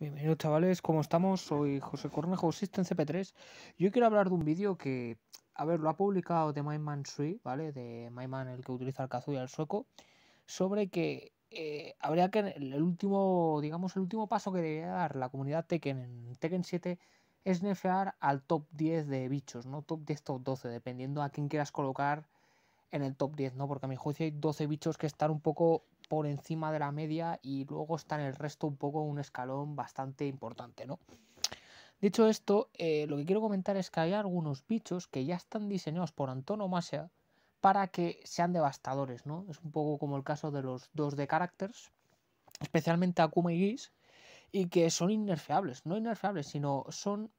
Bienvenidos chavales, ¿cómo estamos? Soy José Cornejo, System CP3. Yo quiero hablar de un vídeo que, a ver, lo ha publicado de Man 3 ¿vale? De Myman, el que utiliza el y el sueco, sobre que eh, habría que, el último, digamos, el último paso que debería dar la comunidad Tekken en Tekken 7 es nefear al top 10 de bichos, ¿no? Top 10, top 12, dependiendo a quién quieras colocar en el top 10, ¿no? Porque a mi juicio hay 12 bichos que están un poco por encima de la media y luego está en el resto un poco un escalón bastante importante, ¿no? Dicho esto, eh, lo que quiero comentar es que hay algunos bichos que ya están diseñados por antonomasia para que sean devastadores, ¿no? Es un poco como el caso de los dos de characters, especialmente Akuma y y que son inerfeables... no inerfeables, sino son,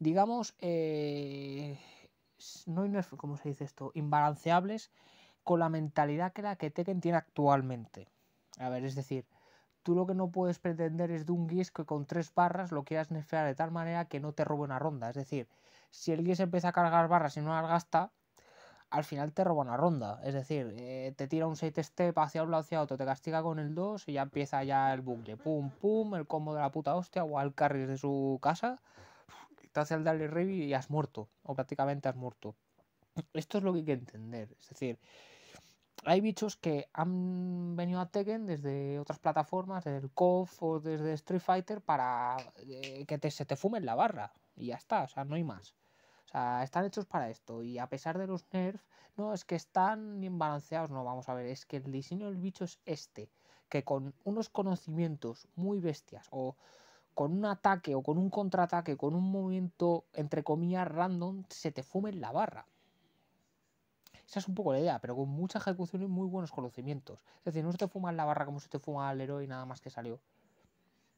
digamos, eh, ...no no ¿cómo se dice esto? Imbalanceables con la mentalidad que la que Tekken tiene actualmente. A ver, es decir, tú lo que no puedes pretender es de un guis que con tres barras lo quieras nefear de tal manera que no te robe una ronda. Es decir, si el guis empieza a cargar barras y no las gasta, al final te roba una ronda. Es decir, eh, te tira un 7 step hacia un lado hacia otro, te castiga con el 2 y ya empieza ya el bucle. Pum, pum, el combo de la puta hostia o al carries de su casa. Te hace el darle Revy y has muerto. O prácticamente has muerto. Esto es lo que hay que entender. Es decir, hay bichos que han venido a Tekken desde otras plataformas, desde el KOF o desde Street Fighter, para eh, que se te fumen la barra. Y ya está, o sea, no hay más. O sea, están hechos para esto. Y a pesar de los nerfs, no, es que están balanceados. No, vamos a ver, es que el diseño del bicho es este. Que con unos conocimientos muy bestias, o con un ataque, o con un contraataque, con un movimiento, entre comillas, random, se te fume la barra. Esa es un poco la idea, pero con mucha ejecución y muy buenos conocimientos. Es decir, no se te fuma la barra como se te fuma al héroe y nada más que salió.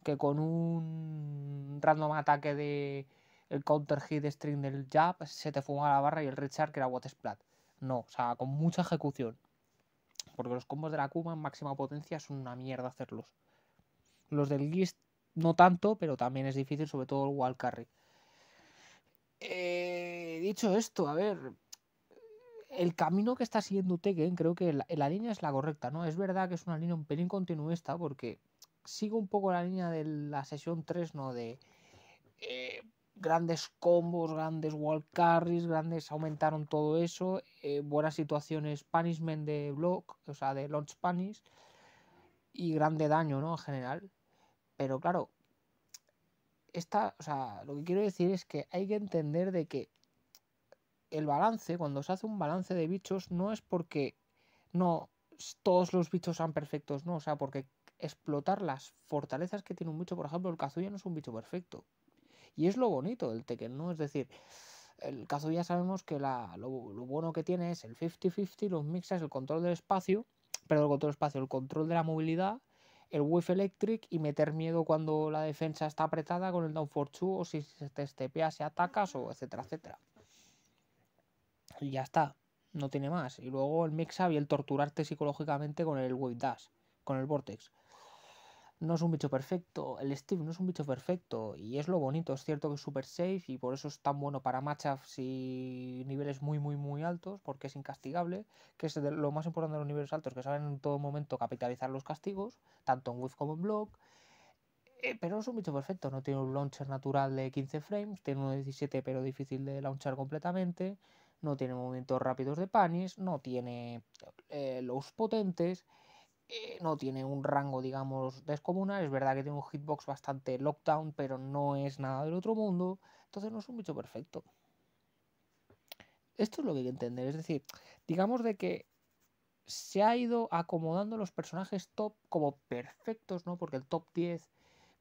Que con un random ataque de el counter hit string del jab se te fuma la barra y el Richard que era what splat. No, o sea, con mucha ejecución. Porque los combos de la Kuma en máxima potencia son una mierda hacerlos. Los del Gist no tanto, pero también es difícil, sobre todo el wall carry. Eh, dicho esto, a ver, el camino que está siguiendo Tekken, creo que la, línea es la correcta, ¿no? Es verdad que es una línea un pelín continuista porque sigo un poco la línea de la sesión 3, ¿no? De eh, grandes combos, grandes wall carries, grandes, aumentaron todo eso, eh, buenas situaciones punishment de block, o sea, de launch punish y grande daño, ¿no? En general. Pero claro, esta, o sea, lo que quiero decir es que hay que entender de que el balance, cuando se hace un balance de bichos, no es porque no todos los bichos sean perfectos, no, o sea, porque explotar las fortalezas que tiene un bicho, por ejemplo, el Kazuya no es un bicho perfecto. Y es lo bonito del Tekken, ¿no? Es decir, el Kazuya sabemos que la, lo, bueno que tiene es el 50-50, los mixas, el control del espacio, pero el control del espacio, el control de la movilidad, el wave electric y meter miedo cuando la defensa está apretada con el down for two o si se te se atacas o etcétera, etcétera. Y ya está, no tiene más. Y luego el mix-up y el torturarte psicológicamente con el Wave Dash, con el Vortex. No es un bicho perfecto, el Steve no es un bicho perfecto, y es lo bonito, es cierto que es super safe y por eso es tan bueno para matchups y niveles muy, muy, muy altos, porque es incastigable, que es lo más importante de los niveles altos, que saben en todo momento capitalizar los castigos, tanto en Wave como en Block, eh, pero no es un bicho perfecto, no tiene un launcher natural de 15 frames, tiene uno de 17 pero difícil de launchar completamente, no tiene movimientos rápidos de panis, no tiene eh, los potentes, eh, no tiene un rango, digamos, descomunal. Es verdad que tiene un hitbox bastante lockdown, pero no es nada del otro mundo. Entonces no es un bicho perfecto. Esto es lo que hay que entender. Es decir, digamos de que se ha ido acomodando los personajes top como perfectos, ¿no? Porque el top 10,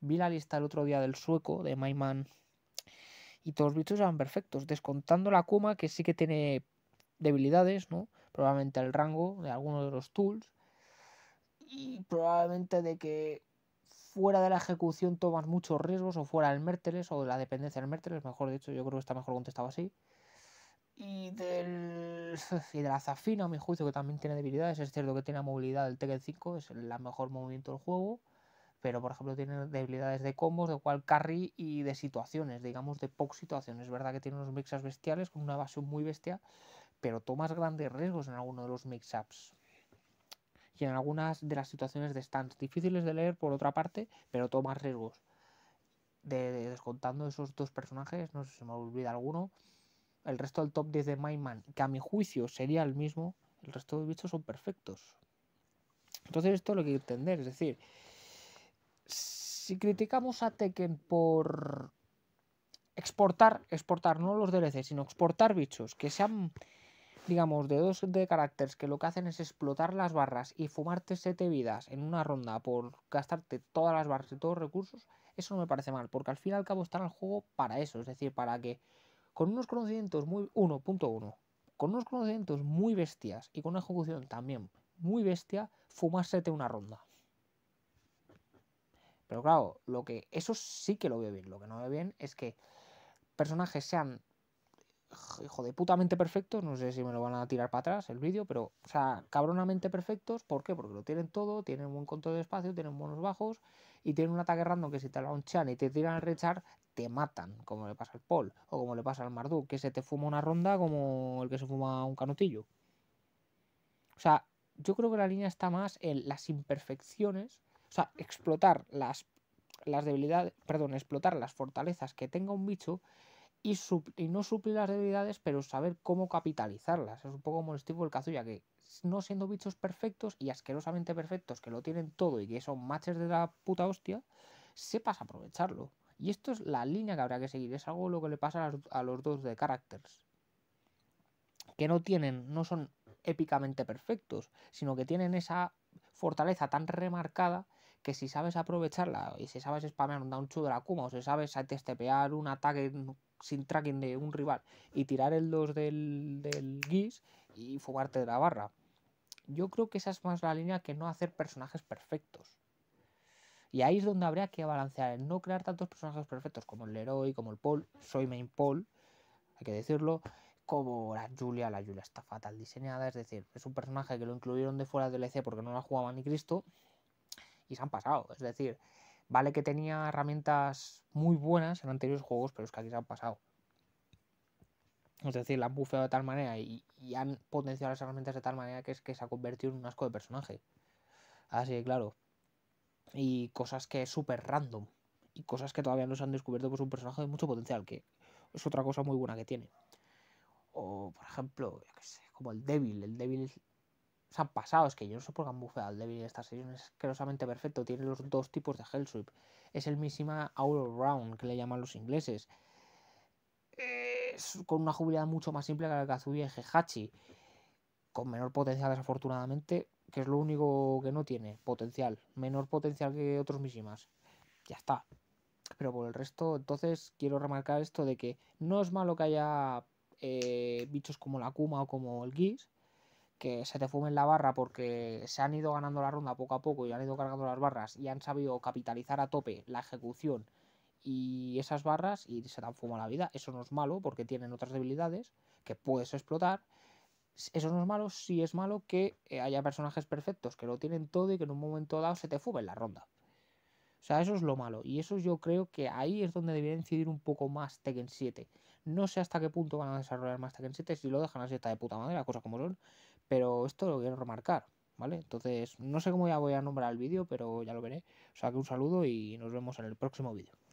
vi la lista el otro día del sueco, de My Man y todos los bichos eran perfectos, descontando la Kuma que sí que tiene debilidades, ¿no? Probablemente el rango de alguno de los tools y probablemente de que fuera de la ejecución tomas muchos riesgos o fuera del Merteles o de la dependencia del Merteles, mejor dicho, yo creo que está mejor contestado así. Y, del, y de la Zafina, a mi juicio, que también tiene debilidades. Es cierto que tiene movilidad del Tekken 5, es el mejor movimiento del juego pero por ejemplo tiene debilidades de combos, de cual carry y de situaciones, digamos de poc situaciones. Es verdad que tiene unos mixups bestiales con una base muy bestia, pero tomas grandes riesgos en alguno de los mixups y en algunas de las situaciones de stands difíciles de leer por otra parte, pero tomas riesgos. De, descontando esos dos personajes, no sé si me olvida alguno, el resto del top 10 de Mindman, que a mi juicio sería el mismo, el resto de bichos son perfectos. Entonces esto lo que hay que entender, es decir, si criticamos a Tekken por exportar, exportar, no los DLC, sino exportar bichos que sean, digamos, de dos de caracteres que lo que hacen es explotar las barras y fumarte 7 vidas en una ronda por gastarte todas las barras y todos los recursos, eso no me parece mal, porque al fin y al cabo están al juego para eso, es decir, para que con unos conocimientos muy 1.1, con unos conocimientos muy bestias y con una ejecución también muy bestia, fumársete una ronda. Pero claro, lo que eso sí que lo veo bien. Lo que no veo bien es que personajes sean hijo de putamente perfectos. No sé si me lo van a tirar para atrás el vídeo, pero, o sea, cabronamente perfectos. ¿Por qué? Porque lo tienen todo, tienen buen control de espacio, tienen buenos bajos y tienen un ataque random que si te chan y te tiran al rechar, te matan, como le pasa al Paul o como le pasa al Marduk, que se te fuma una ronda como el que se fuma un canotillo O sea, yo creo que la línea está más en las imperfecciones o sea, explotar las, debilidades, perdón, explotar las fortalezas que tenga un bicho y, y, no suplir las debilidades, pero saber cómo capitalizarlas. Es un poco molestivo el tipo que no siendo bichos perfectos y asquerosamente perfectos, que lo tienen todo y que son matches de la puta hostia, sepas aprovecharlo. Y esto es la línea que habrá que seguir. Es algo lo que le pasa a los, dos de characters. Que no tienen, no son épicamente perfectos, sino que tienen esa fortaleza tan remarcada que si sabes aprovecharla y si sabes spamear un down de la Kuma o si sabes testepear un ataque sin tracking de un rival y tirar el 2 del, del y fugarte de la barra. Yo creo que esa es más la línea que no hacer personajes perfectos. Y ahí es donde habría que balancear, no crear tantos personajes perfectos como el Leroy, como el Paul, soy main Paul, hay que decirlo, como la Julia, la Julia está fatal diseñada, es decir, es un personaje que lo incluyeron de fuera del DLC e porque no la jugaba ni Cristo, y se han pasado. Es decir, vale que tenía herramientas muy buenas en anteriores juegos, pero es que aquí se han pasado. Es decir, la han bufeado de tal manera y, han potenciado las herramientas de tal manera que es que se ha convertido en un asco de personaje. Así que claro. Y cosas que es súper random. Y cosas que todavía no se han descubierto, pues un personaje de mucho potencial, que es otra cosa muy buena que tiene. O, por ejemplo, yo qué sé, como el débil. El débil se han pasado. Es que yo no sé por qué han bufeado al Devil esta serie. Es asquerosamente perfecto. Tiene los dos tipos de sweep Es el Mishima All Round que le llaman los ingleses. con una jubilada mucho más simple que la de Kazuya y hachi Con menor potencial, desafortunadamente, que es lo único que no tiene. Potencial. Menor potencial que otros Mishimas. Ya está. Pero por el resto, entonces quiero remarcar esto de que no es malo que haya eh, bichos como la Kuma o como el Geese que se te fumen la barra porque se han ido ganando la ronda poco a poco y han ido cargando las barras y han sabido capitalizar a tope la ejecución y esas barras y se te fuma la vida. Eso no es malo porque tienen otras debilidades que puedes explotar. Eso no es malo, si es malo que eh, haya personajes perfectos que lo tienen todo y que en un momento dado se te fumen la ronda. O sea, eso es lo malo. Y eso yo creo que ahí es donde debería incidir un poco más Tekken 7. No sé hasta qué punto van a desarrollar más Tekken 7 si lo dejan así está de puta madre, cosas como son. Pero esto lo quiero remarcar, ¿vale? Entonces, no sé cómo ya voy a nombrar el vídeo, pero ya lo veré. O sea que un saludo y nos vemos en el próximo vídeo.